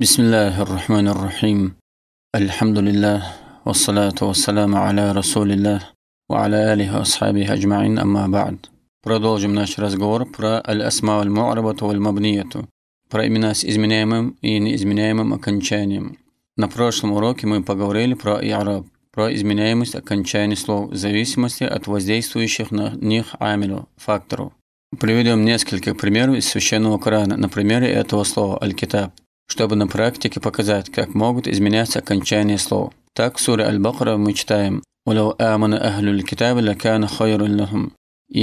بسم الله الرحمن الرحيم الحمد لله والصلاة والسلام على رسول الله وعلى آله وأصحابه أجمعين أما بعد Продолжим наш разговор про الأسماء المعربة والمبنية про имена с изменяемым и неизменяемым окончанием. На прошлом уроке мы поговорили про Иараб, про изменяемость окончаний слов в зависимости от воздействующих на них амилу, факторов. Приведем несколько примеров из Священного Корана на примере этого слова «аль-китаб». чтобы на практике показать, как могут изменяться окончания слов. Так в суре Аль-Бакра мы читаем «Уляу амана ахлюль китаба лакана хайрун лахум».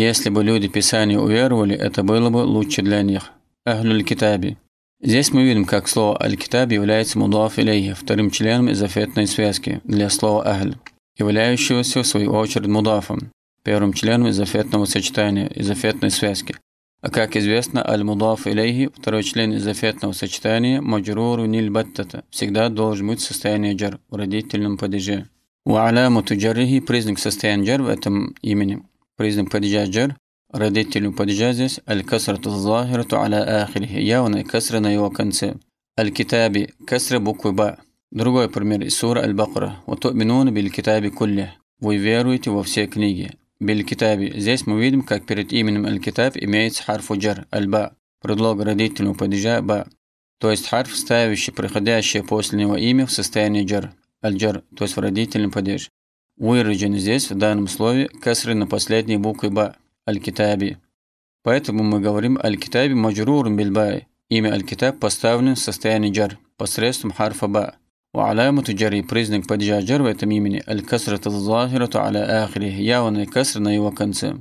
Если бы люди Писания уверовали, это было бы лучше для них. Ахлюль китаби. Здесь мы видим, как слово «аль-китаб» является мудаф илейхи, вторым членом изофетной связки для слова «ахль», являющегося в свою очередь мудафом, первым членом изофетного сочетания, изофетной связки. Как известно, аль-мудаф илейхи, второй член из зафетного сочетания, маджруру ниль баттата, всегда должен быть состояние джар в родительном падеже. Уаля джаррихи – признак состояния джар в этом имени. Признак падежа джар – родителю падежа здесь аль-касрату захирату аля ахирихи, явная касра на его конце. Аль-китаби – касра буквы ба. Другой пример из сура Аль-Бакра. «Вату'минуна биль китаби кулли» – «Вы веруете во все книги». Бель-Китаби. Здесь мы видим, как перед именем Аль-Китаб имеется харф уджар, аль-ба, предлог родительного падежа ба, то есть харф, ставящий приходящее после него имя в состоянии джар, аль-джар, то есть в родительный падеж. Выражен здесь в данном слове касры на последней букве ба, аль-Китаби. Поэтому мы говорим аль-Китаби маджрурум бильбай. Имя аль-Китаб поставлено в состоянии джар посредством харфа ба. وعلامة جري признак поддержания в этом имени «Аль-Касрата Захирата Аля Ахри» каср на его конце.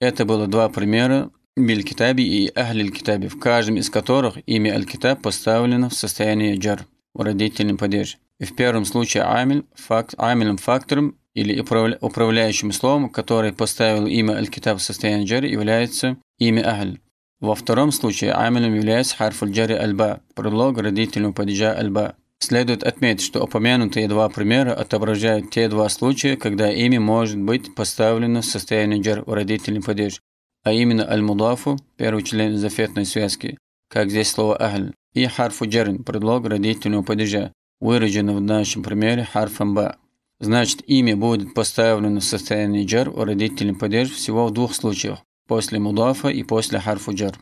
Это было два примера Биль-Китаби и Ахлиль-Китаби, в каждом из которых имя Аль-Китаб поставлено в состоянии джар, в родительном падеж. В первом случае амиль, факт, амилем фактором или управляющим словом, который поставил имя Аль-Китаб в состоянии джар, является имя Ахль. Во втором случае амилем является харфуль джари аль-ба, предлог родительного падежа аль-ба. Следует отметить, что упомянутые два примера отображают те два случая, когда имя может быть поставлено в состояние джар у родительный падеж, а именно аль-мудафу, первый член зафетной связки, как здесь слово ахль, и харфу джарин, предлог родительного падежа, выраженный в нашем примере харфом ба. Значит, имя будет поставлено в состояние джар у родительный падеж всего в двух случаях, после мудафа и после харфу джар.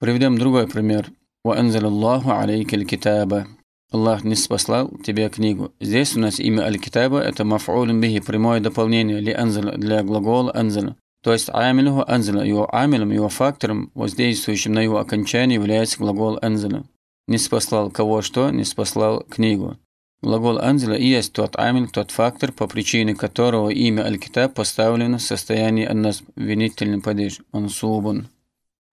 Приведем другой пример. وأنزل الله عليك الكتاب Аллах не спасал тебе книгу. Здесь у нас имя Аль-Китаба – это маф'улин бихи, прямое дополнение ли анзала для глагола анзала. То есть амилюху анзала, его амилом, его фактором, воздействующим на его окончание, является глагол анзала. Не спаслал кого что, не спаслал книгу. Глагол анзала и есть тот амиль, тот фактор, по причине которого имя Аль-Китаб поставлено в состоянии аннасб, винительный падеж, ансубун.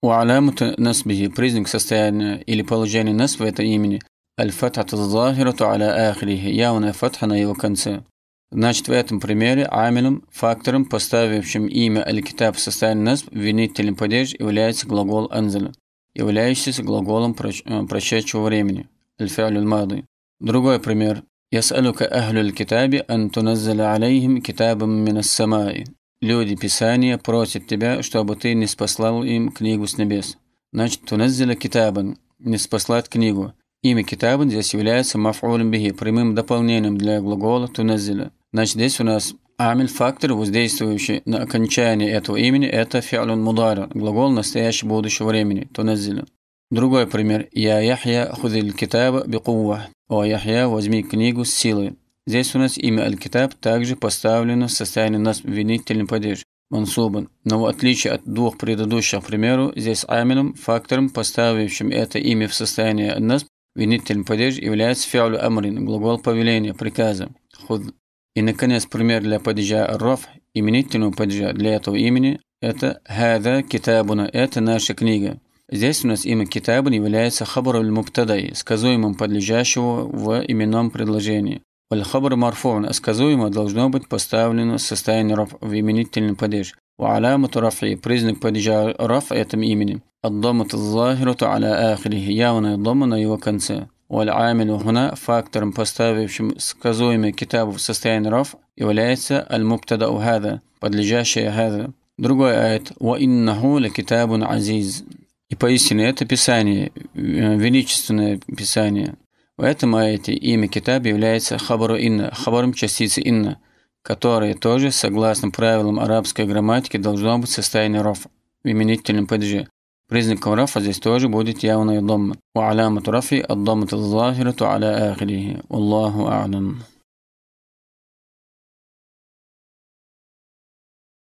У алямута насбихи, признак состояния или положения насба это имени – Аль-фатхату захирату аля ахрихи. Явная фатха на его конце. Значит, в этом примере амилем, фактором, поставившим имя Аль-Китаб в составе насб, винителем падеж является глагол анзаля, являющийся глаголом прошедшего э, времени. Аль-фиалюль мады. Другой пример. Ясалюка ахлюль китаби антуназзаля алейхим китабам минассамай. Люди Писания просят тебя, чтобы ты не спаслал им книгу с небес. Значит, туназзаля китабан, не спаслать книгу. Имя китаба здесь является мафулем бихи, прямым дополнением для глагола туназиля. Значит, здесь у нас амиль фактор, воздействующий на окончание этого имени, это фиалун мудара, глагол настоящего будущего времени, туназиля. Другой пример. Я Яхья худил китаба бикува. О Яхья, возьми книгу с силой. Здесь у нас имя Аль-Китаб также поставлено в состоянии нас винительный падеж. Мансубан. Но в отличие от двух предыдущих примеров, здесь амином, фактором, поставившим это имя в состояние нас, Винитель падеж является фиалю амрин, глагол повеления, приказа. Худ. И, наконец, пример для падежа арраф, именительного падежа для этого имени – это «Хада китабуна» – это наша книга. Здесь у нас имя китабун является хабаром мубтадай, сказуемым подлежащего в именном предложении. Валь-хабар марфун, сказуемое должно быть поставлено состояние раф в именительный падеж. Ва алямату рафи, признак падежа раф этим имени الضمة الظاهرة على آخره явное дома на его конце. والعامل هنا фактором, поставившим сказуемый китабу в состояние ров, является المبتدأ هذا, подлежащее هذا. Другой аят وإنه لكتاب عزيز. И поистине это Писание, величественное Писание. В этом аяте имя китаб является хабару инна, хабаром частицы инна, которое тоже, согласно правилам арабской грамматики, должно быть в состоянии ров в именительном падеже. بريزنك رفع زيستواج بودت ياون يضم وعلامة رفع الضمة الظاهرة على آخره والله أعلم